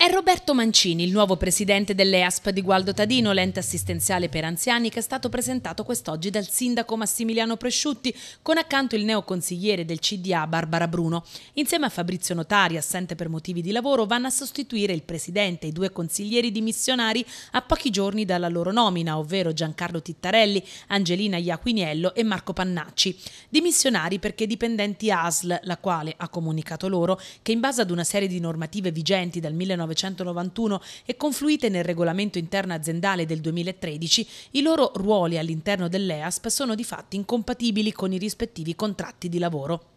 È Roberto Mancini, il nuovo presidente dell'EASP di Gualdo Tadino, l'ente assistenziale per anziani, che è stato presentato quest'oggi dal sindaco Massimiliano Presciutti, con accanto il neoconsigliere del CDA Barbara Bruno. Insieme a Fabrizio Notari, assente per motivi di lavoro, vanno a sostituire il presidente e i due consiglieri dimissionari a pochi giorni dalla loro nomina, ovvero Giancarlo Tittarelli, Angelina Iaquiniello e Marco Pannacci. Dimissionari perché dipendenti ASL, la quale ha comunicato loro che in base ad una serie di normative vigenti dal 1990 1991 e confluite nel regolamento interno aziendale del 2013, i loro ruoli all'interno dell'EASP sono di fatto incompatibili con i rispettivi contratti di lavoro.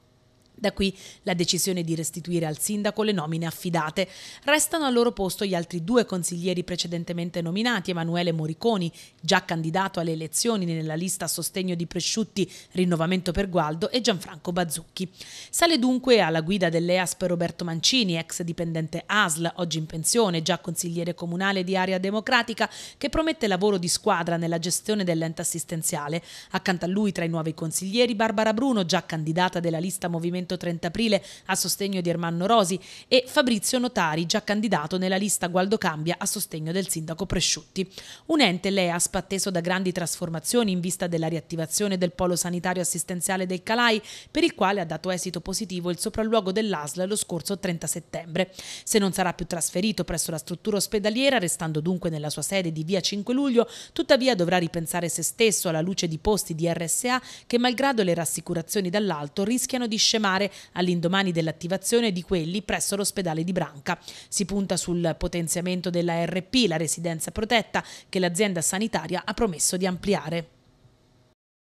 Da qui la decisione di restituire al sindaco le nomine affidate. Restano al loro posto gli altri due consiglieri precedentemente nominati, Emanuele Moriconi, già candidato alle elezioni nella lista a sostegno di Presciutti Rinnovamento per Gualdo, e Gianfranco Bazzucchi. Sale dunque alla guida dell'EASP Roberto Mancini, ex dipendente ASL, oggi in pensione, già consigliere comunale di Area Democratica, che promette lavoro di squadra nella gestione dell'ente assistenziale. Accanto a lui, tra i nuovi consiglieri, Barbara Bruno, già candidata della lista Movimento movimento 30 aprile a sostegno di Ermanno Rosi e Fabrizio Notari, già candidato nella lista Gualdo Cambia a sostegno del sindaco Presciutti. Un ente l'EASP atteso da grandi trasformazioni in vista della riattivazione del polo sanitario assistenziale del Calai, per il quale ha dato esito positivo il sopralluogo dell'ASL lo scorso 30 settembre. Se non sarà più trasferito presso la struttura ospedaliera, restando dunque nella sua sede di via 5 luglio, tuttavia dovrà ripensare se stesso alla luce di posti di RSA che malgrado le rassicurazioni dall'alto rischiano di scemare particolare all'indomani dell'attivazione di quelli presso l'ospedale di Branca. Si punta sul potenziamento della RP, la residenza protetta, che l'azienda sanitaria ha promesso di ampliare.